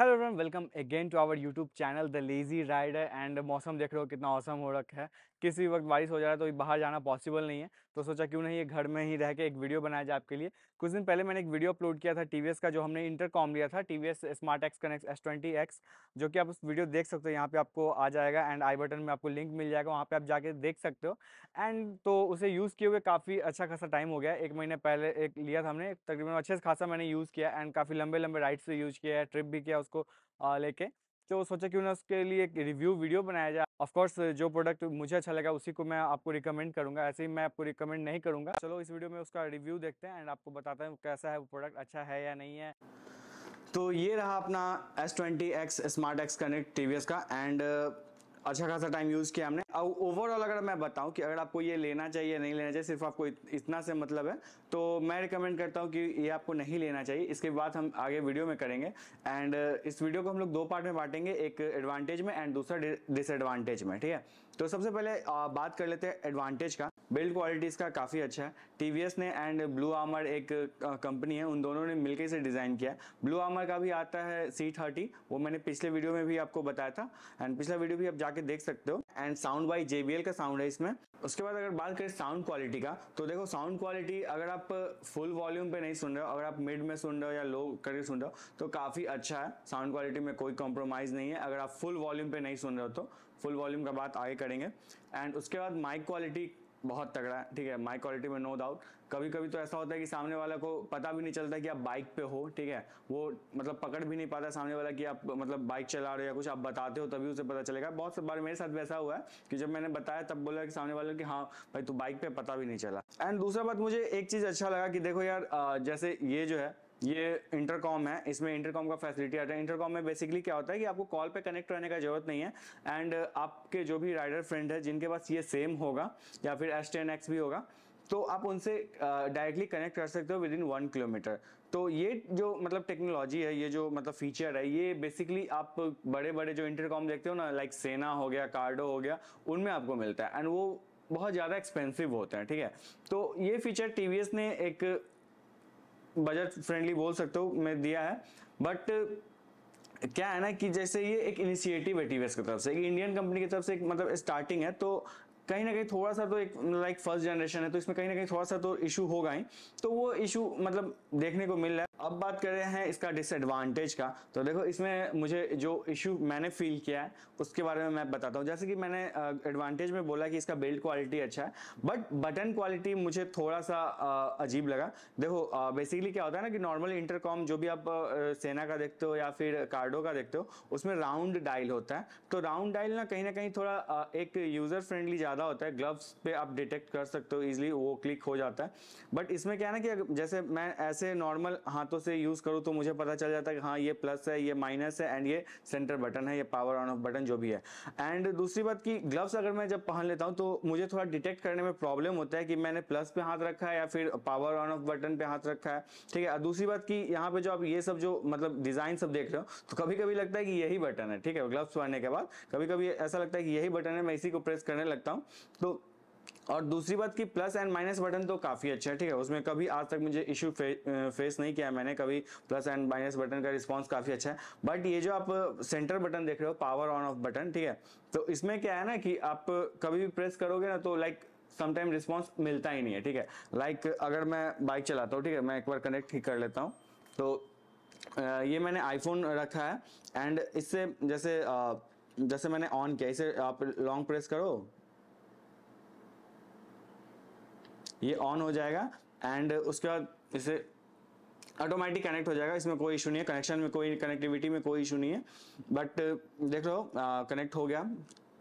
hello everyone welcome again to our YouTube channel the lazy rider and मौसम देख रहे हो कितना औसम हो रखा है किसी वक्त बारिश हो जा रहा है तो बाहर जाना पॉसिबल नहीं है तो सोचा क्यों नहीं ये घर में ही रह के एक वीडियो बनाया जाए आपके लिए कुछ दिन पहले मैंने एक वीडियो अपलोड किया था टी का जो हमने इंटरकॉम लिया था T smart X connex S twenty X जो कि आप उस वीडियो देख सकते हो यहाँ पे आपको आ जाएगा एंड आई बटन में आपको लिंक मिल जाएगा वहाँ पे आप जाके देख सकते हो एंड तो उसे यूज़ किए हुए काफ़ी अच्छा खासा टाइम हो गया एक महीने पहले एक लिया था हमने तकरीबन अच्छे से खासा मैंने यूज़ किया एंड काफ़ी लंबे लंबे राइड्स से यूज़ किया है ट्रिप भी किया उसको लेके तो सोचा क्यों ना उसके लिए एक रिव्यू वीडियो बनाया जाए ऑफकोर्स जो प्रोडक्ट मुझे अच्छा लगा उसी को मैं आपको रिकमेंड करूंगा ऐसे ही मैं आपको रिकमेंड नहीं करूंगा चलो इस वीडियो में उसका रिव्यू देखते हैं एंड आपको बताते हैं कैसा है वो प्रोडक्ट अच्छा है या नहीं है तो ये रहा अपना S twenty X smart X connect T का एंड अच्छा खासा टाइम यूज़ किया हमने और ओवरऑल अगर मैं बताऊं कि अगर आपको ये लेना चाहिए नहीं लेना चाहिए सिर्फ आपको इतना से मतलब है तो मैं रिकमेंड करता हूं कि ये आपको नहीं लेना चाहिए इसके बाद हम आगे वीडियो में करेंगे एंड इस वीडियो को हम लोग दो पार्ट में बांटेंगे एक एडवांटेज में एंड दूसरा डिसएडवांटेज में ठीक है तो सबसे पहले बात कर लेते हैं एडवांटेज का बिल्ड क्वालिटी इसका काफ़ी अच्छा है टी ने एंड ब्लू आमर एक कंपनी है उन दोनों ने मिलकर इसे डिज़ाइन किया ब्लू आमर का भी आता है सी थर्टी वो मैंने पिछले वीडियो में भी आपको बताया था एंड पिछला वीडियो भी आप जाके देख सकते हो एंड साउंड बाई जे का साउंड है इसमें उसके बाद अगर बात करें साउंड क्वालिटी का तो देखो साउंड क्वालिटी अगर आप फुल वॉल्यूम पे नहीं सुन रहे हो अगर आप मिड में सुन रहे हो या लो करके सुन रहे हो तो काफ़ी अच्छा है साउंड क्वालिटी में कोई कॉम्प्रोमाइज़ नहीं है अगर आप फुल वॉल्यूम पे नहीं सुन रहे हो तो फुल वॉल्यूम का बात आगे करेंगे एंड उसके बाद माइक क्वालिटी बहुत तगड़ा ठीक है माई क्वालिटी में नो डाउट कभी कभी तो ऐसा होता है कि सामने वाला को पता भी नहीं चलता कि आप बाइक पे हो ठीक है वो मतलब पकड़ भी नहीं पाता सामने वाला कि आप मतलब बाइक चला रहे हो या कुछ आप बताते हो तभी उसे पता चलेगा बहुत से बार मेरे साथ ऐसा हुआ है कि जब मैंने बताया तब बोला कि सामने वाले कि हाँ भाई तू बाइक पे पता भी नहीं चला एंड दूसरा बात मुझे एक चीज़ अच्छा लगा कि देखो यार जैसे ये जो है ये इंटरकॉम है इसमें इंटरकॉम का फैसिलिटी आता है इंटरकॉम में बेसिकली क्या होता है कि आपको कॉल पे कनेक्ट रहने का जरूरत नहीं है एंड आपके जो भी राइडर फ्रेंड है जिनके पास ये सेम होगा या फिर एस टेन एक्स भी होगा तो आप उनसे डायरेक्टली कनेक्ट कर सकते हो विद इन वन किलोमीटर तो ये जो मतलब टेक्नोलॉजी है ये जो मतलब फीचर है ये बेसिकली आप बड़े बड़े जो इंटरकॉम देखते हो ना लाइक सेना हो गया कार्डो हो गया उनमें आपको मिलता है एंड वो बहुत ज़्यादा एक्सपेंसिव होते हैं ठीक है तो ये फीचर टी ने एक बजट फ्रेंडली बोल सकते हो मैं दिया है बट क्या है ना कि जैसे ये एक इनिशिएटिव है टीवीएस की तरफ से एक इंडियन कंपनी की तरफ से एक मतलब स्टार्टिंग है तो कहीं ना कहीं थोड़ा सा तो एक लाइक फर्स्ट जनरेशन है तो इसमें कहीं ना कहीं थोड़ा सा तो इशू होगा ही तो वो इशू मतलब देखने को मिल रहा है अब बात कर रहे हैं इसका डिसएडवांटेज का तो देखो इसमें मुझे जो इशू मैंने फील किया है उसके बारे में मैं बताता हूँ जैसे कि मैंने एडवांटेज में बोला कि इसका बिल्ड क्वालिटी अच्छा है बट बटन क्वालिटी मुझे थोड़ा सा अजीब लगा देखो बेसिकली क्या होता है ना कि नॉर्मल इंटरकॉम जो भी आप सेना का देखते हो या फिर कार्डो का देखते हो उसमें राउंड डायल होता है तो राउंड डायल ना कहीं ना कहीं थोड़ा एक यूजर फ्रेंडली ज़्यादा डाला होता है ग्लव्स पे आप डिटेक्ट कर सकते हो ईजिली वो क्लिक हो जाता है बट इसमें क्या है ना कि जैसे मैं ऐसे नॉर्मल हाथों से यूज़ करूँ तो मुझे पता चल जाता है कि हाँ ये प्लस है ये माइनस है एंड ये सेंटर बटन है ये पावर ऑन ऑफ बटन जो भी है एंड दूसरी बात कि ग्लव्स अगर मैं जब पहन लेता हूँ तो मुझे थोड़ा डिटेक्ट करने में प्रॉब्लम होता है कि मैंने प्लस पे हाथ रखा है या फिर पावर ऑन ऑफ बटन पे हाथ रखा है ठीक है दूसरी बात कि यहाँ पे जो आप ये सब जो मतलब डिज़ाइन सब देख रहे हो तो कभी कभी लगता है कि यही बटन है ठीक है ग्लव्स पहनने के बाद कभी कभी ऐसा लगता है कि यही बटन है मैं इसी को प्रेस करने लगता हूँ तो और दूसरी बात कि प्लस एंड माइनस बटन तो काफ़ी अच्छा है ठीक है उसमें कभी आज तक मुझे इशू फे, फेस नहीं किया मैंने कभी प्लस एंड माइनस बटन का रिस्पांस काफ़ी अच्छा है बट ये जो आप सेंटर बटन देख रहे हो पावर ऑन ऑफ बटन ठीक है तो इसमें क्या है ना कि आप कभी भी प्रेस करोगे ना तो लाइक समटाइम रिस्पॉन्स मिलता ही नहीं है ठीक है लाइक अगर मैं बाइक चलाता हूँ ठीक है मैं एक बार कनेक्ट ही कर लेता हूँ तो ये मैंने आईफोन रखा है एंड इससे जैसे जैसे मैंने ऑन किया इसे आप लॉन्ग प्रेस करो ये ऑन हो जाएगा एंड उसके बाद इसे ऑटोमेटिक कनेक्ट हो जाएगा इसमें कोई इशू नहीं है कनेक्शन में कोई कनेक्टिविटी में कोई इशू नहीं है बट देख लो कनेक्ट हो गया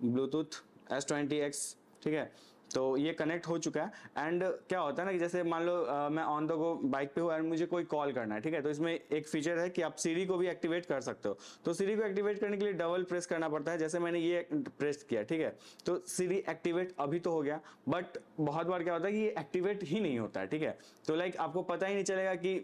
ब्लूटूथ एस ट्वेंटी एक्स ठीक है तो ये कनेक्ट हो चुका है एंड क्या होता है ना कि जैसे मान लो आ, मैं ऑन द गो बाइक पे हुआ एंड मुझे कोई कॉल करना है ठीक है तो इसमें एक फीचर है कि आप सीरी को भी एक्टिवेट कर सकते हो तो सीरी को एक्टिवेट करने के लिए डबल प्रेस करना पड़ता है जैसे मैंने ये प्रेस किया ठीक है तो सीरी एक्टिवेट अभी तो हो गया बट बहुत बार क्या होता है कि ये एक्टिवेट ही नहीं होता है ठीक है तो लाइक आपको पता ही नहीं चलेगा कि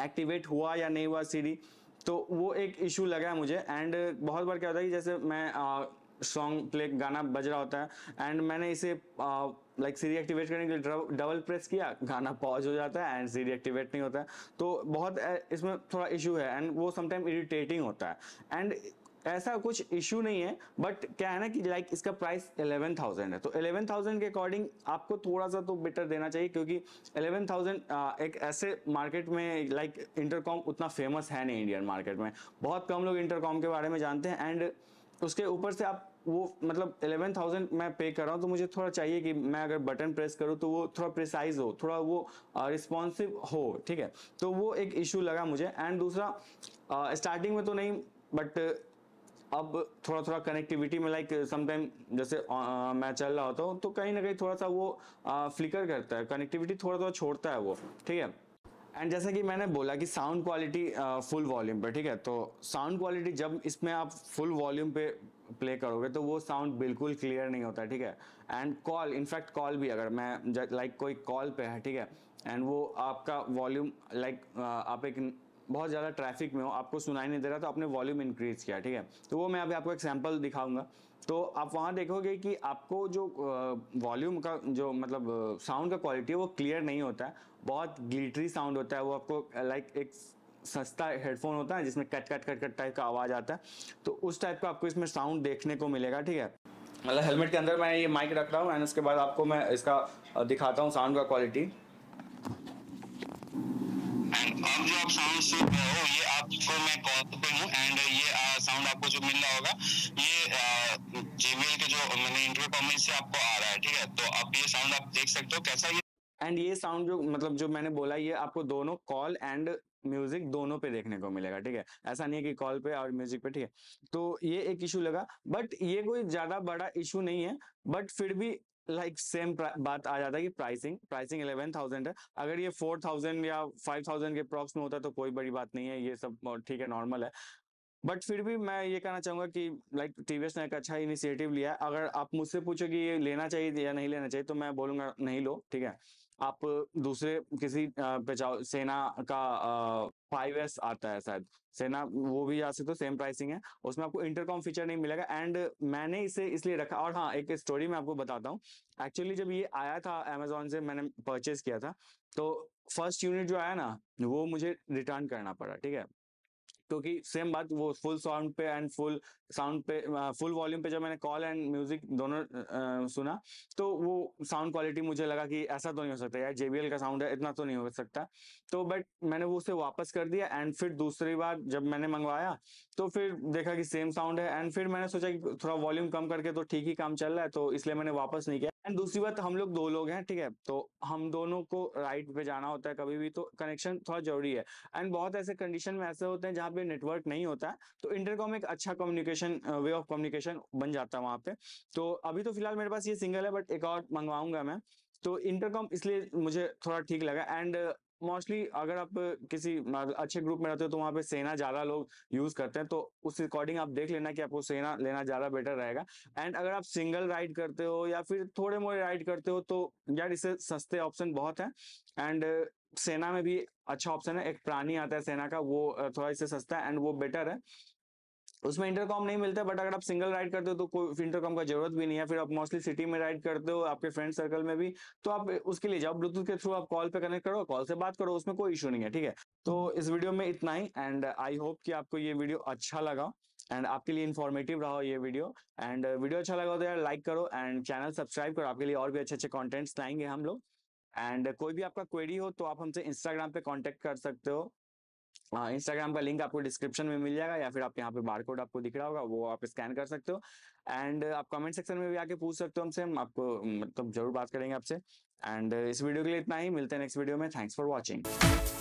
एक्टिवेट हुआ या नहीं हुआ सीरी तो वो एक इशू लगा है मुझे एंड बहुत बार क्या होता है कि जैसे मैं आ, सॉन्ग प्ले गाना बज रहा होता है एंड मैंने इसे लाइक सी एक्टिवेट करने के लिए डबल प्रेस किया गाना पॉज हो जाता है एंड सी एक्टिवेट नहीं होता है तो बहुत इसमें थोड़ा इशू है एंड वो समटाइम इरिटेटिंग होता है एंड ऐसा कुछ इशू नहीं है बट क्या है ना कि लाइक इसका प्राइस थाउजेंड है तो एलेवन थाउजेंड के अकॉर्डिंग आपको थोड़ा सा तो बेटर देना चाहिए क्योंकि एलेवन थाउजेंड एक ऐसे मार्केट में लाइक इंटरकॉम उतना फेमस है नहीं इंडियन मार्केट में बहुत कम लोग इंटरकॉम के बारे में जानते हैं एंड उसके ऊपर से आप वो मतलब एलेवन थाउजेंड मैं पे कर रहा हूँ तो मुझे थोड़ा चाहिए कि मैं अगर बटन प्रेस करूँ तो वो थोड़ा प्रिसाइज हो थोड़ा वो रिस्पॉन्सिव हो ठीक है तो वो एक इशू लगा मुझे एंड दूसरा स्टार्टिंग में तो नहीं बट अब थोड़ा थोड़ा कनेक्टिविटी में लाइक समटाइम जैसे आ, मैं चल रहा होता हूँ तो कहीं ना कहीं थोड़ा सा वो आ, फ्लिकर करता है कनेक्टिविटी थोड़ा थोड़ा छोड़ता है वो ठीक है एंड जैसे कि मैंने बोला कि साउंड क्वालिटी फुल वॉल्यूम पे ठीक है तो साउंड क्वालिटी जब इसमें आप फुल वॉल्यूम पे प्ले करोगे तो वो साउंड बिल्कुल क्लियर नहीं होता ठीक है एंड कॉल इनफैक्ट कॉल भी अगर मैं लाइक like, कोई कॉल पे है ठीक है एंड वो आपका वॉल्यूम लाइक like, आप एक बहुत ज़्यादा ट्रैफिक में हो आपको सुनाई नहीं दे रहा तो आपने वॉल्यूम इंक्रीज़ किया ठीक है तो वो मैं अभी आपको एक सैम्पल दिखाऊंगा तो आप वहाँ देखोगे कि आपको जो वॉल्यूम का जो मतलब साउंड का क्वालिटी है वो क्लियर नहीं होता है बहुत ग्लिटरी साउंड होता है वो आपको लाइक एक सस्ता हेडफोन होता है जिसमें cut cut cut cut type का आवाज़ आता है तो उस टाइप का आपको इसमें साउंड देखने को मिलेगा ठीक है मतलब हेलमेट के अंदर मैं ये माइक रख रहा हूँ एंड उसके बाद आपको मैं इसका दिखाता हूँ साउंड का क्वालिटी एंड ये तो साउंड जो मतलब जो मैंने बोला ये आपको दोनों कॉल एंड म्यूजिक दोनों पे देखने को मिलेगा ठीक है ऐसा नहीं है कि कॉल पे और म्यूजिक पे ठीक है तो ये एक इशू लगा बट ये कोई ज्यादा बड़ा इशू नहीं है बट फिर भी लाइक like सेम बात आ जाता है कि प्राइसिंग प्राइसिंग इलेवन थाउजेंड है अगर ये फोर थाउजेंड या फाइव थाउजेंड के प्रॉक्स में होता तो कोई बड़ी बात नहीं है ये सब ठीक है नॉर्मल है बट फिर भी मैं ये कहना चाहूंगा कि लाइक like, टीवीएस ने एक अच्छा इनिशिएटिव लिया है अगर आप मुझसे पूछो कि ये लेना चाहिए या नहीं लेना चाहिए तो मैं बोलूंगा नहीं लो ठीक है आप दूसरे किसी बचाव सेना का फाइव एस आता है शायद सेना वो भी जा सकते हो सेम प्राइसिंग है उसमें आपको इंटरकॉम फीचर नहीं मिलेगा एंड मैंने इसे इसलिए रखा और हाँ एक स्टोरी मैं आपको बताता हूँ एक्चुअली जब ये आया था अमेजोन से मैंने परचेज किया था तो फर्स्ट यूनिट जो आया ना वो मुझे रिटर्न करना पड़ा ठीक है क्योंकि सेम बात वो फुल साउंड पे एंड फुल साउंड पे फुल वॉल्यूम पे जब मैंने कॉल एंड म्यूजिक दोनों सुना तो वो साउंड क्वालिटी मुझे लगा कि ऐसा तो नहीं हो सकता यार जेबीएल का साउंड है इतना तो नहीं हो सकता तो बट मैंने वो उसे वापस कर दिया एंड फिर दूसरी बार जब मैंने मंगवाया तो फिर देखा कि सेम साउंड है एंड फिर मैंने सोचा कि थोड़ा वॉल्यूम कम करके तो ठीक ही काम चल रहा है तो इसलिए मैंने वापस नहीं किया एंड दूसरी बात हम लोग दो लोग हैं ठीक है तो हम दोनों को राइट पे जाना होता है कभी भी तो कनेक्शन थोड़ा जरूरी है एंड बहुत ऐसे कंडीशन में ऐसे होते हैं जहाँ पे नेटवर्क नहीं होता है तो इंटरकॉम एक अच्छा कम्युनिकेशन वे ऑफ कम्युनिकेशन बन जाता है वहाँ पे तो अभी तो फिलहाल मेरे पास ये सिंगल है बट एक और मंगवाऊंगा मैं तो इंटरकॉम इसलिए मुझे थोड़ा ठीक लगा एंड मोस्टली अगर आप किसी अच्छे ग्रुप में रहते हो तो वहाँ पे सेना ज्यादा लोग यूज करते हैं तो उस अकॉर्डिंग आप देख लेना कि आपको सेना लेना ज्यादा बेटर रहेगा एंड अगर आप सिंगल राइड करते हो या फिर थोड़े मोड़े राइड करते हो तो यार इससे सस्ते ऑप्शन बहुत है एंड सेना में भी अच्छा ऑप्शन है एक प्राणी आता है सेना का वो थोड़ा इससे सस्ता है एंड वो बेटर है उसमें इंटरकॉम नहीं मिलता बट अगर आप सिंगल राइड करते हो तो कोई इंटरकॉम का जरूरत भी नहीं है फिर आप मोस्टली सिटी में राइड करते हो आपके फ्रेंड सर्कल में भी तो आप उसके लिए जाओ ब्लूटूथ के थ्रू आप कॉल पे कनेक्ट करो कॉल से बात करो उसमें कोई इशू नहीं है ठीक है तो इस वीडियो में इतना ही एंड आई होप कि आपको ये वीडियो अच्छा लगा एंड आपके लिए इन्फॉर्मेटिव रहा ये वीडियो एंड वीडियो अच्छा लगा तो यार लाइक करो एंड चैनल सब्सक्राइब करो आपके लिए और भी अच्छे अच्छे कॉन्टेंट्स लाएंगे हम लोग एंड कोई भी आपका क्वेरी हो तो आप हमसे इंस्टाग्राम पे कॉन्टेक्ट कर सकते हो इंस्टाग्राम हाँ, का लिंक आपको डिस्क्रिप्शन में मिल जाएगा या फिर आप यहाँ पे बारकोड आपको दिख रहा होगा वो आप स्कैन कर सकते हो एंड आप कमेंट सेक्शन में भी आके पूछ सकते हो हमसे हम आपको मतलब जरूर बात करेंगे आपसे एंड इस वीडियो के लिए इतना ही मिलते हैं नेक्स्ट वीडियो में थैंक्स फॉर वॉचिंग